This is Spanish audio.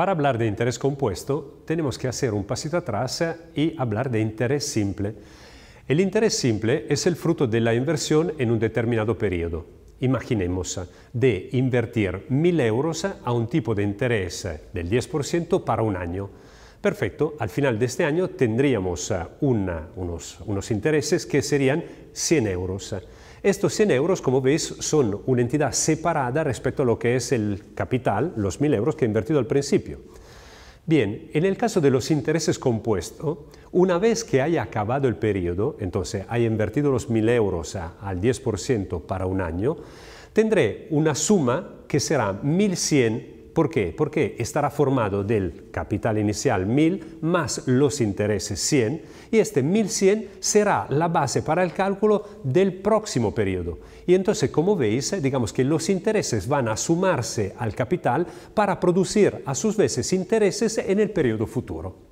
Para hablar de interés compuesto tenemos que hacer un pasito atrás y hablar de interés simple. El interés simple es el fruto de la inversión en un determinado periodo. Imaginemos eh, de invertir 1.000 euros a un tipo de interés eh, del 10% para un año. Perfecto, al final de este año tendríamos eh, unos, unos intereses que serían 100 euros. Estos 100 euros, como veis, son una entidad separada respecto a lo que es el capital, los 1.000 euros que he invertido al principio. Bien, en el caso de los intereses compuestos, una vez que haya acabado el periodo, entonces haya invertido los 1.000 euros al 10% para un año, tendré una suma que será 1.100 euros. ¿Por qué? Porque estará formado del capital inicial 1000 más los intereses 100 y este 1100 será la base para el cálculo del próximo periodo. Y entonces, como veis, digamos que los intereses van a sumarse al capital para producir a sus veces intereses en el periodo futuro.